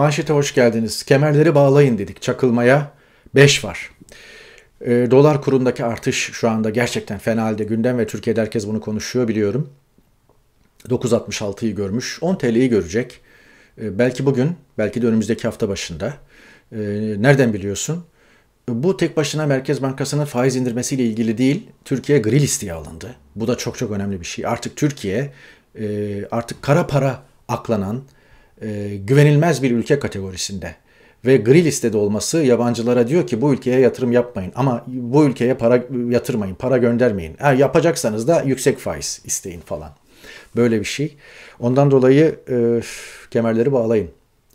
Manşete hoş geldiniz. Kemerleri bağlayın dedik. Çakılmaya 5 var. E, dolar kurundaki artış şu anda gerçekten fena halde gündem ve Türkiye'de herkes bunu konuşuyor biliyorum. 9.66'yı görmüş. 10 TL'yi görecek. E, belki bugün, belki de önümüzdeki hafta başında. E, nereden biliyorsun? Bu tek başına Merkez Bankası'nın faiz indirmesiyle ilgili değil, Türkiye gri listeye alındı. Bu da çok çok önemli bir şey. Artık Türkiye e, artık kara para aklanan, e, güvenilmez bir ülke kategorisinde ve gri listede olması yabancılara diyor ki bu ülkeye yatırım yapmayın ama bu ülkeye para yatırmayın, para göndermeyin. Ha, yapacaksanız da yüksek faiz isteyin falan. Böyle bir şey. Ondan dolayı e, kemerleri bağlayın.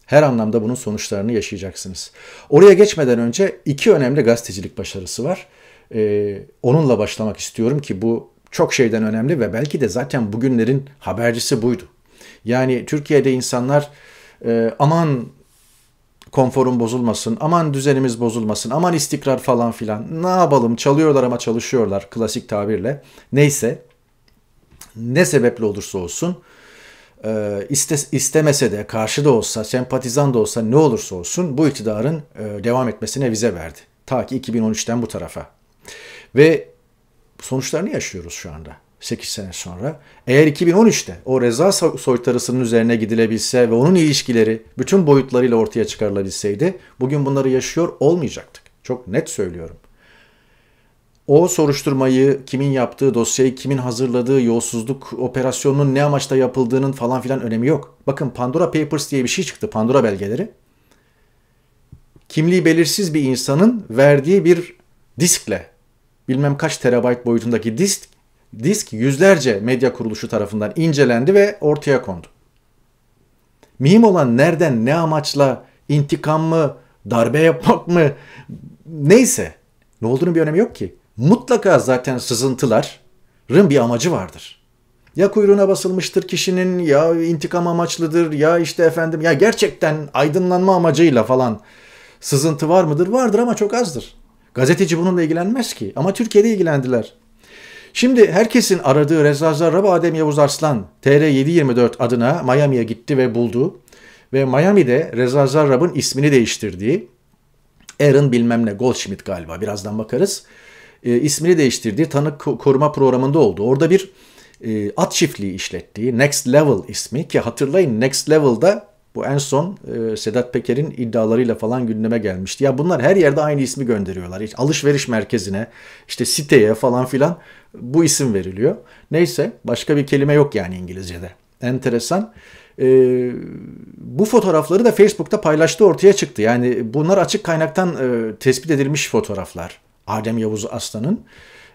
Her anlamda bunun sonuçlarını yaşayacaksınız. Oraya geçmeden önce iki önemli gazetecilik başarısı var. E, onunla başlamak istiyorum ki bu çok şeyden önemli ve belki de zaten bugünlerin habercisi buydu. Yani Türkiye'de insanlar e, aman konforum bozulmasın, aman düzenimiz bozulmasın, aman istikrar falan filan. Ne yapalım çalıyorlar ama çalışıyorlar klasik tabirle. Neyse ne sebeple olursa olsun e, iste, istemese de karşı da olsa, sempatizan da olsa ne olursa olsun bu iktidarın e, devam etmesine vize verdi. Ta ki 2013'ten bu tarafa. Ve sonuçlarını yaşıyoruz şu anda. 8 sene sonra. Eğer 2013'te o Reza soytarısının üzerine gidilebilse ve onun ilişkileri bütün boyutlarıyla ortaya çıkarılabilseydi bugün bunları yaşıyor olmayacaktık. Çok net söylüyorum. O soruşturmayı, kimin yaptığı dosyayı, kimin hazırladığı yolsuzluk operasyonunun ne amaçla yapıldığının falan filan önemi yok. Bakın Pandora Papers diye bir şey çıktı, Pandora belgeleri. Kimliği belirsiz bir insanın verdiği bir diskle, bilmem kaç terabayt boyutundaki disk Disk yüzlerce medya kuruluşu tarafından incelendi ve ortaya kondu. Mühim olan nereden, ne amaçla, intikam mı, darbe yapmak mı, neyse ne olduğunu bir önemi yok ki. Mutlaka zaten sızıntıların bir amacı vardır. Ya kuyruğuna basılmıştır kişinin ya intikam amaçlıdır ya işte efendim ya gerçekten aydınlanma amacıyla falan sızıntı var mıdır? Vardır ama çok azdır. Gazeteci bununla ilgilenmez ki ama Türkiye'de ilgilendiler. Şimdi herkesin aradığı Reza Zarrab Adem Yavuz Arslan TR724 adına Miami'ye gitti ve buldu. Ve Miami'de Reza Zarrab'ın ismini değiştirdiği Aaron bilmem ne Goldschmidt galiba birazdan bakarız. E, ismini değiştirdiği tanık koruma programında oldu. Orada bir e, at çiftliği işlettiği Next Level ismi ki hatırlayın Next Level'da bu en son e, Sedat Peker'in iddialarıyla falan gündeme gelmişti. Ya bunlar her yerde aynı ismi gönderiyorlar. İşte alışveriş merkezine, işte siteye falan filan bu isim veriliyor. Neyse başka bir kelime yok yani İngilizce'de. Enteresan. E, bu fotoğrafları da Facebook'ta paylaştı ortaya çıktı. Yani bunlar açık kaynaktan e, tespit edilmiş fotoğraflar. Adem Yavuz Aslan'ın.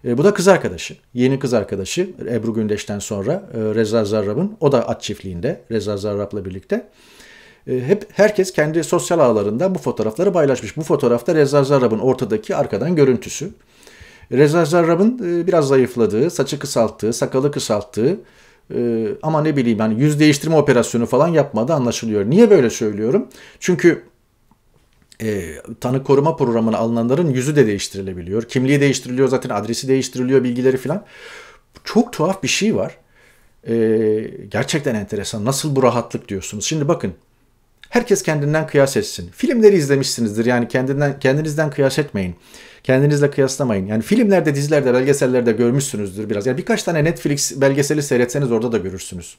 E, bu da kız arkadaşı. Yeni kız arkadaşı Ebru Gündeş'ten sonra e, Reza Zarrab'ın. O da at çiftliğinde Reza Zarrab'la birlikte. E, hep herkes kendi sosyal ağlarında bu fotoğrafları paylaşmış. Bu fotoğrafta Reza Zarrab'ın ortadaki arkadan görüntüsü. Reza Zarrab'ın e, biraz zayıfladığı, saçı kısalttığı, sakalı kısalttığı e, ama ne bileyim yani yüz değiştirme operasyonu falan yapmadı anlaşılıyor. Niye böyle söylüyorum? Çünkü e, tanık koruma programına alınanların yüzü de değiştirilebiliyor. Kimliği değiştiriliyor zaten adresi değiştiriliyor bilgileri filan. Çok tuhaf bir şey var. E, gerçekten enteresan. Nasıl bu rahatlık diyorsunuz. Şimdi bakın Herkes kendinden kıyas etsin. Filmleri izlemişsinizdir yani kendinden kendinizden kıyas etmeyin. Kendinizle kıyaslamayın. Yani filmlerde, dizilerde, belgesellerde görmüşsünüzdür biraz. Yani birkaç tane Netflix belgeseli seyretseniz orada da görürsünüz.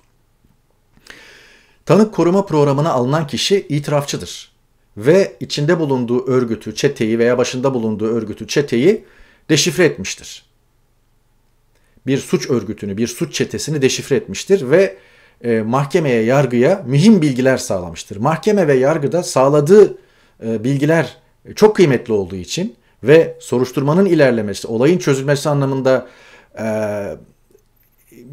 Tanık koruma programına alınan kişi itirafçıdır ve içinde bulunduğu örgütü, çeteyi veya başında bulunduğu örgütü, çeteyi deşifre etmiştir. Bir suç örgütünü, bir suç çetesini deşifre etmiştir ve e, mahkemeye, yargıya mühim bilgiler sağlamıştır. Mahkeme ve yargıda sağladığı e, bilgiler e, çok kıymetli olduğu için ve soruşturmanın ilerlemesi, olayın çözülmesi anlamında e,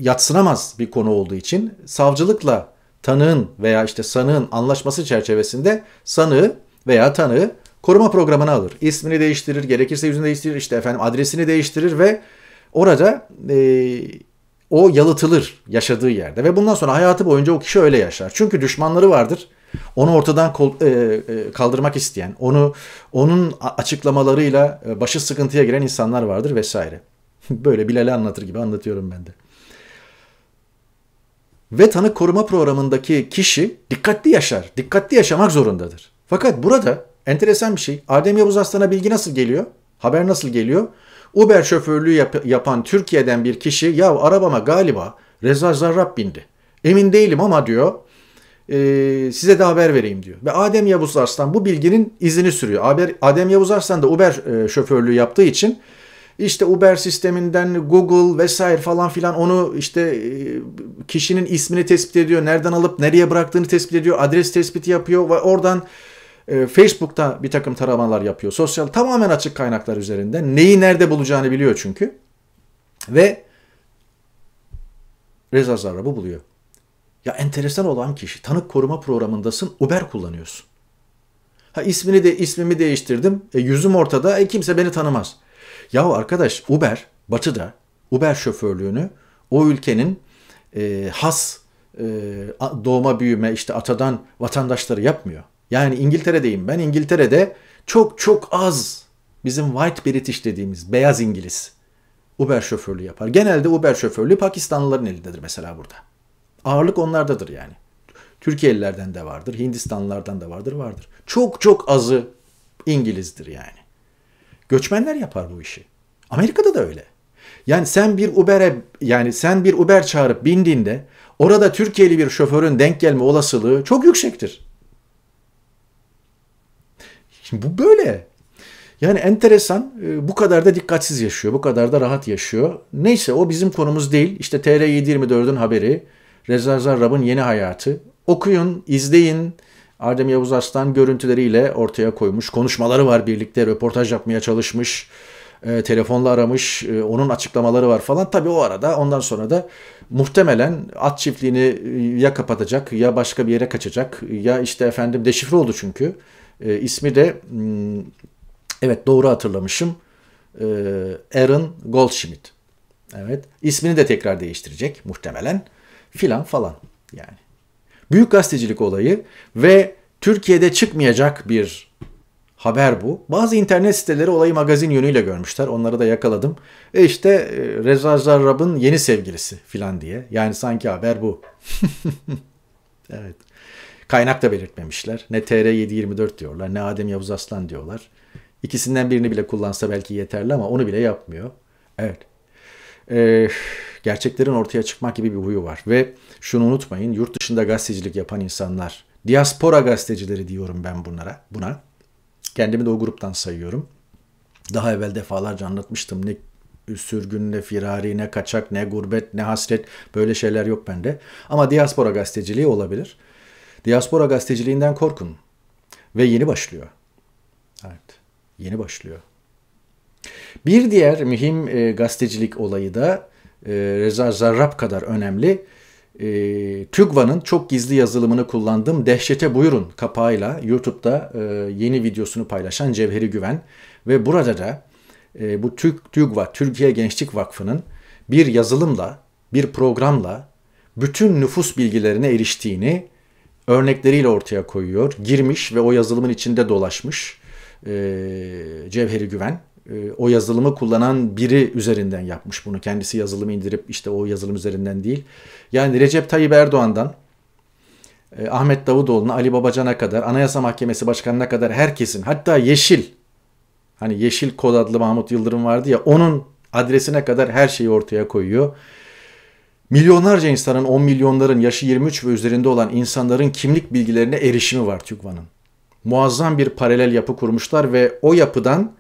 yatsınamaz bir konu olduğu için savcılıkla tanığın veya işte sanığın anlaşması çerçevesinde sanığı veya tanığı koruma programına alır. İsmini değiştirir, gerekirse yüzünü değiştirir, işte efendim adresini değiştirir ve orada e, o yalıtılır yaşadığı yerde ve bundan sonra hayatı boyunca o kişi öyle yaşar. Çünkü düşmanları vardır. Onu ortadan e, e, kaldırmak isteyen, onu onun açıklamalarıyla e, başı sıkıntıya giren insanlar vardır vesaire. Böyle Bilal'e anlatır gibi anlatıyorum ben de. Ve tanık koruma programındaki kişi dikkatli yaşar. Dikkatli yaşamak zorundadır. Fakat burada enteresan bir şey. Adem Yavuz Aslan'a bilgi nasıl geliyor? Haber nasıl geliyor? Uber şoförlüğü yap- yapan Türkiye'den bir kişi ya arabama galiba Reza Zarrab bindi. Emin değilim ama diyor e, size de haber vereyim diyor. Ve Adem Yavuz Arslan bu bilginin izini sürüyor. Haber, Adem Yavuz Arslan da Uber e, şoförlüğü yaptığı için işte Uber sisteminden Google vesaire falan filan onu işte e, kişinin ismini tespit ediyor. Nereden alıp nereye bıraktığını tespit ediyor. Adres tespiti yapıyor ve oradan ee, Facebook'ta bir takım taramalar yapıyor. Sosyal tamamen açık kaynaklar üzerinden. Neyi nerede bulacağını biliyor çünkü. Ve Reza Zarrab'ı buluyor. Ya enteresan olan kişi tanık koruma programındasın Uber kullanıyorsun. Ha ismini de ismimi değiştirdim. E, yüzüm ortada. E, kimse beni tanımaz. Ya arkadaş Uber batıda Uber şoförlüğünü o ülkenin e, has e, doğma büyüme işte atadan vatandaşları yapmıyor. Yani İngiltere'deyim ben. İngiltere'de çok çok az bizim white British dediğimiz beyaz İngiliz Uber şoförlüğü yapar. Genelde Uber şoförlüğü Pakistanlıların elindedir mesela burada. Ağırlık onlardadır yani. Türkiye'lilerden de vardır, Hindistanlılardan da vardır, vardır. Çok çok azı İngilizdir yani. Göçmenler yapar bu işi. Amerika'da da öyle. Yani sen bir Uber'e yani sen bir Uber çağırıp bindiğinde orada Türkiye'li bir şoförün denk gelme olasılığı çok yüksektir. Şimdi bu böyle. Yani enteresan e, bu kadar da dikkatsiz yaşıyor. Bu kadar da rahat yaşıyor. Neyse o bizim konumuz değil. İşte TR724'ün haberi. Reza Zarrab'ın yeni hayatı. Okuyun, izleyin. Adem Yavuz Aslan görüntüleriyle ortaya koymuş. Konuşmaları var birlikte. Röportaj yapmaya çalışmış. E, telefonla aramış. E, onun açıklamaları var falan. Tabii o arada ondan sonra da muhtemelen at çiftliğini e, ya kapatacak ya başka bir yere kaçacak. Ya işte efendim deşifre oldu çünkü. E, ismi de hmm, evet doğru hatırlamışım. E, Aaron Goldschmidt. Evet. ismini de tekrar değiştirecek muhtemelen. Filan falan yani. Büyük gazetecilik olayı ve Türkiye'de çıkmayacak bir haber bu. Bazı internet siteleri olayı magazin yönüyle görmüşler. Onları da yakaladım. E işte e, Reza Zarrab'ın yeni sevgilisi filan diye. Yani sanki haber bu. evet. Kaynak da belirtmemişler. Ne TR724 diyorlar ne Adem Yavuz Aslan diyorlar. İkisinden birini bile kullansa belki yeterli ama onu bile yapmıyor. Evet. Ee, gerçeklerin ortaya çıkmak gibi bir huyu var. Ve şunu unutmayın yurt dışında gazetecilik yapan insanlar, diaspora gazetecileri diyorum ben bunlara, buna. Kendimi de o gruptan sayıyorum. Daha evvel defalarca anlatmıştım. Ne sürgün, ne firari, ne kaçak, ne gurbet, ne hasret böyle şeyler yok bende. Ama diaspora gazeteciliği olabilir. Diaspora gazeteciliğinden korkun. Ve yeni başlıyor. Evet, yeni başlıyor. Bir diğer mühim e, gazetecilik olayı da e, Reza Zarrab kadar önemli. E, TÜGVA'nın çok gizli yazılımını kullandım. Dehşete buyurun kapağıyla YouTube'da e, yeni videosunu paylaşan Cevheri Güven. Ve burada da e, bu TÜG, TÜGVA, Türkiye Gençlik Vakfı'nın bir yazılımla, bir programla bütün nüfus bilgilerine eriştiğini örnekleriyle ortaya koyuyor. Girmiş ve o yazılımın içinde dolaşmış e, Cevheri Güven e, o yazılımı kullanan biri üzerinden yapmış bunu. Kendisi yazılımı indirip işte o yazılım üzerinden değil. Yani Recep Tayyip Erdoğan'dan e, Ahmet Davutoğlu'na, Ali Babacan'a kadar, Anayasa Mahkemesi Başkanı'na kadar herkesin, hatta Yeşil, hani Yeşil Kod adlı Mahmut Yıldırım vardı ya, onun adresine kadar her şeyi ortaya koyuyor. Milyonlarca insanın, 10 milyonların, yaşı 23 ve üzerinde olan insanların kimlik bilgilerine erişimi var TÜGVA'nın. Muazzam bir paralel yapı kurmuşlar ve o yapıdan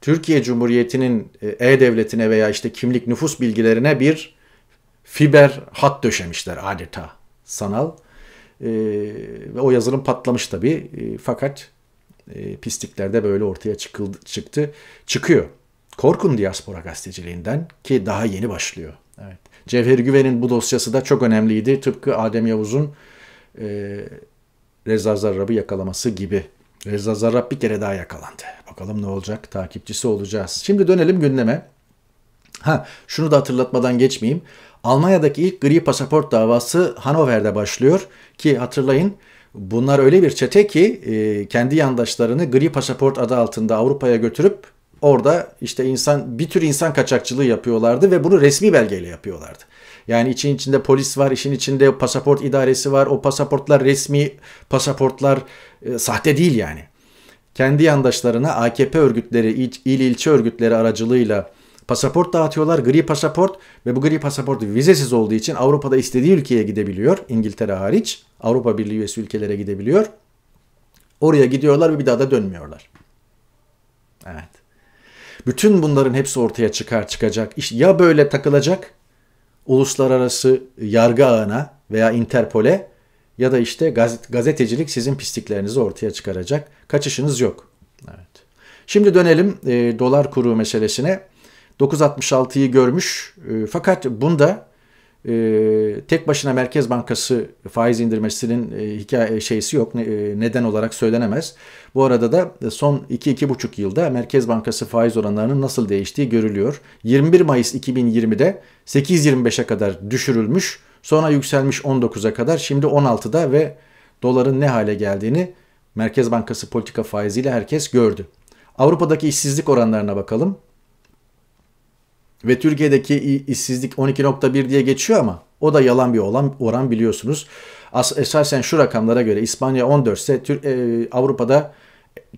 Türkiye Cumhuriyeti'nin e, e-devletine veya işte kimlik nüfus bilgilerine bir fiber hat döşemişler adeta sanal. E, ve o yazılım patlamış tabii. E, fakat e, pisliklerde böyle ortaya çıkıldı, çıktı. Çıkıyor. Korkun diaspora gazeteciliğinden ki daha yeni başlıyor. Evet. Cevher Güven'in bu dosyası da çok önemliydi. Tıpkı Adem Yavuz'un e, Reza Zarrab'ı yakalaması gibi. Reza Zarrab bir kere daha yakalandı. Bakalım ne olacak? Takipçisi olacağız. Şimdi dönelim gündeme. Ha, şunu da hatırlatmadan geçmeyeyim. Almanya'daki ilk gri pasaport davası Hanover'de başlıyor ki hatırlayın bunlar öyle bir çete ki e, kendi yandaşlarını gri pasaport adı altında Avrupa'ya götürüp orada işte insan bir tür insan kaçakçılığı yapıyorlardı ve bunu resmi belgeyle yapıyorlardı. Yani için içinde polis var, işin içinde pasaport idaresi var. O pasaportlar resmi pasaportlar e, sahte değil yani. Kendi yandaşlarına AKP örgütleri, il, il ilçe örgütleri aracılığıyla pasaport dağıtıyorlar. Gri pasaport ve bu gri pasaport vizesiz olduğu için Avrupa'da istediği ülkeye gidebiliyor. İngiltere hariç Avrupa Birliği üyesi ülkelere gidebiliyor. Oraya gidiyorlar ve bir daha da dönmüyorlar. Evet. Bütün bunların hepsi ortaya çıkar çıkacak. İşte ya böyle takılacak uluslararası yargı ağına veya Interpol'e ya da işte gazetecilik sizin pisliklerinizi ortaya çıkaracak. Kaçışınız yok. Evet. Şimdi dönelim e, dolar kuru meselesine. 9.66'yı görmüş e, fakat bunda e, tek başına Merkez Bankası faiz indirmesinin e, hikaye e, şeysi yok ne, e, neden olarak söylenemez. Bu arada da e, son 2-2,5 yılda Merkez Bankası faiz oranlarının nasıl değiştiği görülüyor. 21 Mayıs 2020'de 8.25'e kadar düşürülmüş, sonra yükselmiş 19'a kadar, şimdi 16'da ve doların ne hale geldiğini Merkez Bankası politika faiziyle herkes gördü. Avrupa'daki işsizlik oranlarına bakalım. Ve Türkiye'deki işsizlik 12.1 diye geçiyor ama o da yalan bir olan oran biliyorsunuz. As esasen şu rakamlara göre İspanya 14 ise Tür e, Avrupa'da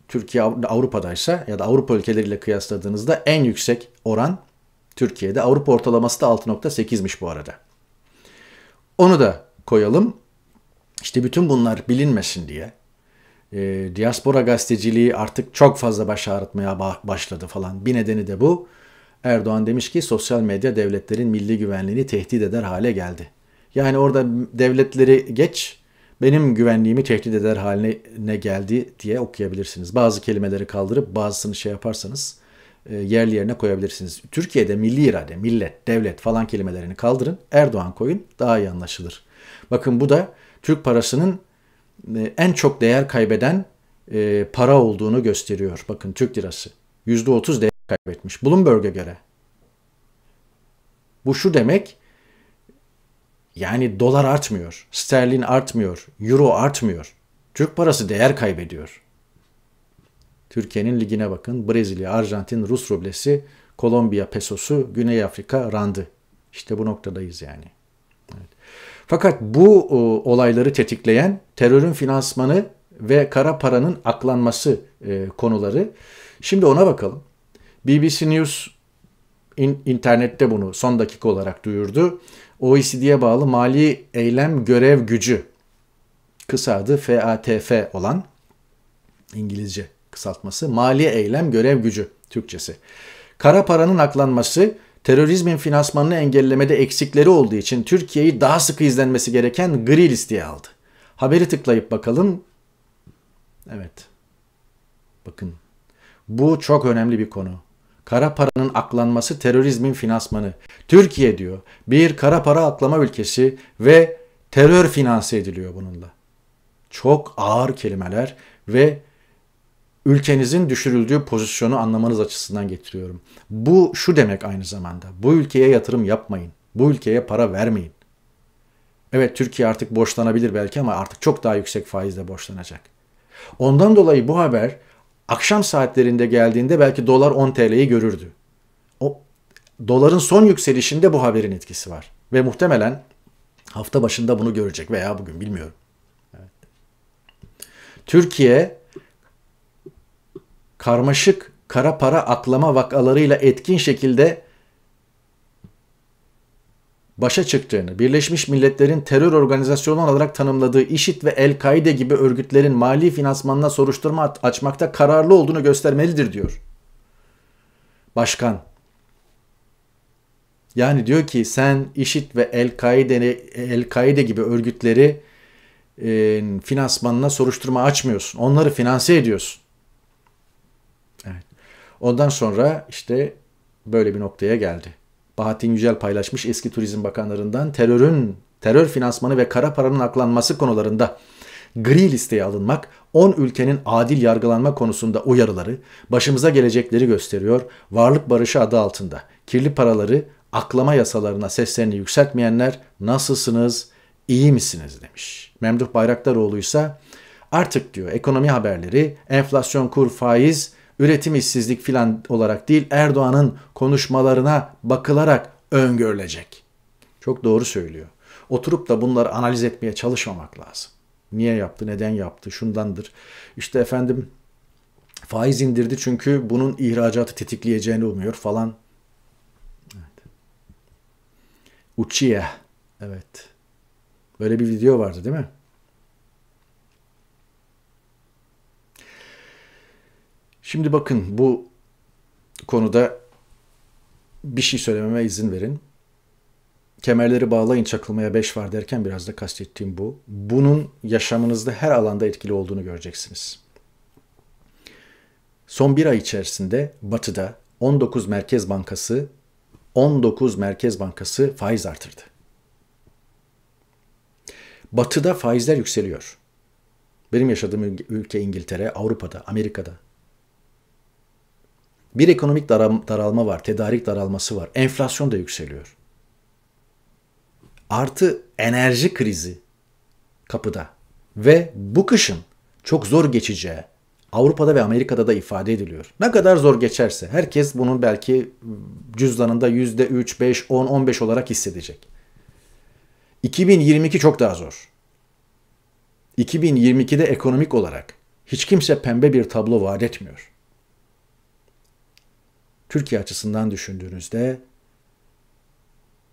Türkiye Avrupa'daysa ya da Avrupa ülkeleriyle kıyasladığınızda en yüksek oran Türkiye'de. Avrupa ortalaması da 6.8'miş bu arada. Onu da koyalım. İşte bütün bunlar bilinmesin diye. E, diaspora gazeteciliği artık çok fazla baş ağrıtmaya başladı falan. Bir nedeni de bu. Erdoğan demiş ki sosyal medya devletlerin milli güvenliğini tehdit eder hale geldi. Yani orada devletleri geç benim güvenliğimi tehdit eder haline geldi diye okuyabilirsiniz. Bazı kelimeleri kaldırıp bazısını şey yaparsanız e, yerli yerine koyabilirsiniz. Türkiye'de milli irade, millet, devlet falan kelimelerini kaldırın. Erdoğan koyun daha iyi anlaşılır. Bakın bu da Türk parasının e, en çok değer kaybeden e, para olduğunu gösteriyor. Bakın Türk lirası %30 değer kaybetmiş Bloomberg'e göre. Bu şu demek yani dolar artmıyor, sterlin artmıyor, euro artmıyor. Türk parası değer kaybediyor. Türkiye'nin ligine bakın. Brezilya, Arjantin, Rus rublesi, Kolombiya pesosu, Güney Afrika randı. İşte bu noktadayız yani. Evet. Fakat bu o, e, olayları tetikleyen terörün finansmanı ve kara paranın aklanması e, konuları. Şimdi ona bakalım. BBC News in, internette bunu son dakika olarak duyurdu. OECD'ye bağlı Mali Eylem Görev Gücü kısa adı FATF olan İngilizce kısaltması Mali Eylem Görev Gücü Türkçesi. Kara paranın aklanması terörizmin finansmanını engellemede eksikleri olduğu için Türkiye'yi daha sıkı izlenmesi gereken gri listeye aldı. Haberi tıklayıp bakalım. Evet. Bakın. Bu çok önemli bir konu. Kara paranın aklanması terörizmin finansmanı. Türkiye diyor bir kara para aklama ülkesi ve terör finanse ediliyor bununla. Çok ağır kelimeler ve ülkenizin düşürüldüğü pozisyonu anlamanız açısından getiriyorum. Bu şu demek aynı zamanda. Bu ülkeye yatırım yapmayın. Bu ülkeye para vermeyin. Evet Türkiye artık borçlanabilir belki ama artık çok daha yüksek faizle borçlanacak. Ondan dolayı bu haber akşam saatlerinde geldiğinde belki dolar 10 TL'yi görürdü. O doların son yükselişinde bu haberin etkisi var. Ve muhtemelen hafta başında bunu görecek veya bugün bilmiyorum. Evet. Türkiye karmaşık kara para aklama vakalarıyla etkin şekilde başa çıktığını, Birleşmiş Milletler'in terör organizasyonu olarak tanımladığı IŞİD ve El-Kaide gibi örgütlerin mali finansmanına soruşturma açmakta kararlı olduğunu göstermelidir diyor. Başkan. Yani diyor ki sen IŞİD ve El-Kaide El -Kaide gibi örgütleri e, finansmanına soruşturma açmıyorsun. Onları finanse ediyorsun. Evet. Ondan sonra işte böyle bir noktaya geldi. Bahattin Yücel paylaşmış eski turizm bakanlarından terörün, terör finansmanı ve kara paranın aklanması konularında gri listeye alınmak, 10 ülkenin adil yargılanma konusunda uyarıları, başımıza gelecekleri gösteriyor, varlık barışı adı altında. Kirli paraları, aklama yasalarına seslerini yükseltmeyenler nasılsınız, iyi misiniz demiş. Memduh Bayraktaroğlu ise artık diyor ekonomi haberleri, enflasyon, kur, faiz üretim işsizlik filan olarak değil Erdoğan'ın konuşmalarına bakılarak öngörülecek. Çok doğru söylüyor. Oturup da bunları analiz etmeye çalışmamak lazım. Niye yaptı, neden yaptı, şundandır. İşte efendim faiz indirdi çünkü bunun ihracatı tetikleyeceğini umuyor falan. Evet. Uçiye. Evet. Böyle bir video vardı değil mi? Şimdi bakın bu konuda bir şey söylememe izin verin. Kemerleri bağlayın çakılmaya beş var derken biraz da kastettiğim bu. Bunun yaşamınızda her alanda etkili olduğunu göreceksiniz. Son bir ay içerisinde Batı'da 19 Merkez Bankası 19 Merkez Bankası faiz artırdı. Batı'da faizler yükseliyor. Benim yaşadığım ülke İngiltere, Avrupa'da, Amerika'da, bir ekonomik daralma var, tedarik daralması var. Enflasyon da yükseliyor. Artı enerji krizi kapıda. Ve bu kışın çok zor geçeceği Avrupa'da ve Amerika'da da ifade ediliyor. Ne kadar zor geçerse herkes bunun belki cüzdanında yüzde %3, 5, 10, 15 olarak hissedecek. 2022 çok daha zor. 2022'de ekonomik olarak hiç kimse pembe bir tablo vaat etmiyor. Türkiye açısından düşündüğünüzde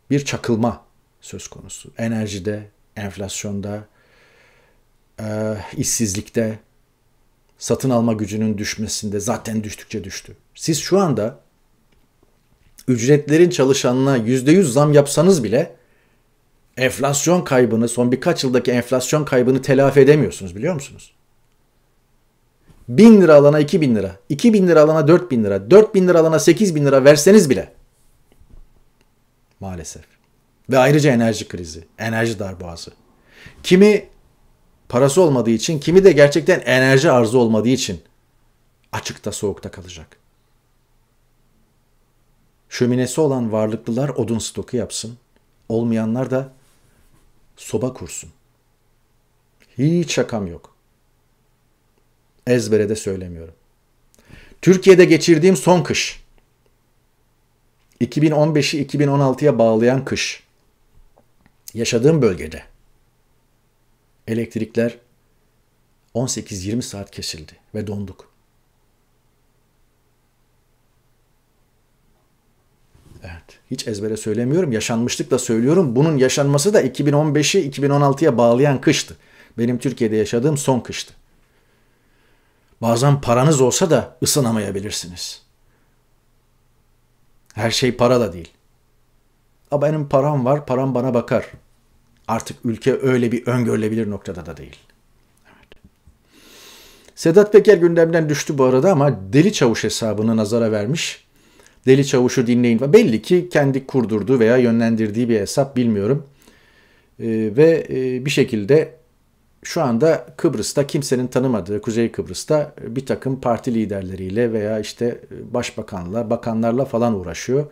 bir çakılma söz konusu. Enerjide, enflasyonda, e, işsizlikte, satın alma gücünün düşmesinde zaten düştükçe düştü. Siz şu anda ücretlerin çalışanına %100 zam yapsanız bile enflasyon kaybını, son birkaç yıldaki enflasyon kaybını telafi edemiyorsunuz biliyor musunuz? 1000 lira alana 2000 lira, 2000 lira alana 4000 lira, 4000 lira alana 8000 lira verseniz bile maalesef. Ve ayrıca enerji krizi, enerji darboğazı. Kimi parası olmadığı için, kimi de gerçekten enerji arzu olmadığı için açıkta soğukta kalacak. Şöminesi olan varlıklılar odun stoku yapsın. Olmayanlar da soba kursun. Hiç şakam yok. Ezbere de söylemiyorum. Türkiye'de geçirdiğim son kış. 2015'i 2016'ya bağlayan kış. Yaşadığım bölgede elektrikler 18-20 saat kesildi ve donduk. Evet. Hiç ezbere söylemiyorum. Yaşanmışlıkla söylüyorum. Bunun yaşanması da 2015'i 2016'ya bağlayan kıştı. Benim Türkiye'de yaşadığım son kıştı. Bazen paranız olsa da ısınamayabilirsiniz. Her şey para da değil. Ama benim param var, param bana bakar. Artık ülke öyle bir öngörülebilir noktada da değil. Evet. Sedat Peker gündemden düştü bu arada ama Deli Çavuş hesabını nazara vermiş. Deli Çavuş'u dinleyin. Belli ki kendi kurdurduğu veya yönlendirdiği bir hesap bilmiyorum. Ee, ve e, bir şekilde şu anda Kıbrıs'ta kimsenin tanımadığı Kuzey Kıbrıs'ta bir takım parti liderleriyle veya işte e, başbakanla, bakanlarla falan uğraşıyor.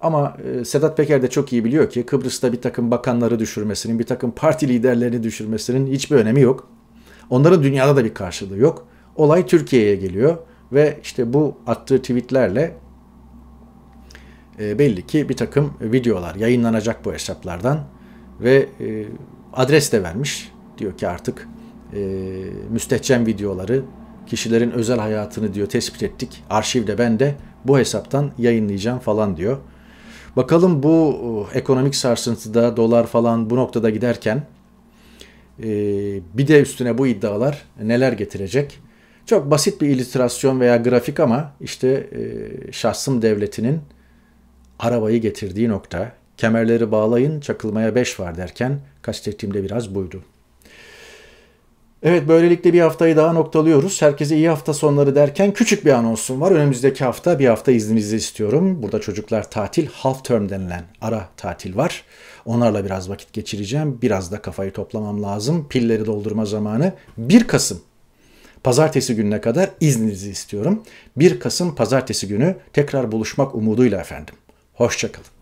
Ama e, Sedat Peker de çok iyi biliyor ki Kıbrıs'ta bir takım bakanları düşürmesinin, bir takım parti liderlerini düşürmesinin hiçbir önemi yok. Onların dünyada da bir karşılığı yok. Olay Türkiye'ye geliyor ve işte bu attığı tweetlerle e, belli ki bir takım videolar yayınlanacak bu hesaplardan ve adres de vermiş diyor ki artık e, müstehcen videoları kişilerin özel hayatını diyor tespit ettik. Arşivde ben de bu hesaptan yayınlayacağım falan diyor. Bakalım bu e, ekonomik sarsıntıda dolar falan bu noktada giderken e, bir de üstüne bu iddialar neler getirecek? Çok basit bir illüstrasyon veya grafik ama işte e, şahsım devletinin arabayı getirdiği nokta. Kemerleri bağlayın çakılmaya 5 var derken kastettiğimde biraz buydu. Evet böylelikle bir haftayı daha noktalıyoruz. Herkese iyi hafta sonları derken küçük bir anonsum var. Önümüzdeki hafta bir hafta izninizi istiyorum. Burada çocuklar tatil, half term denilen ara tatil var. Onlarla biraz vakit geçireceğim. Biraz da kafayı toplamam lazım. Pilleri doldurma zamanı. 1 Kasım pazartesi gününe kadar izninizi istiyorum. 1 Kasım pazartesi günü tekrar buluşmak umuduyla efendim. Hoşçakalın.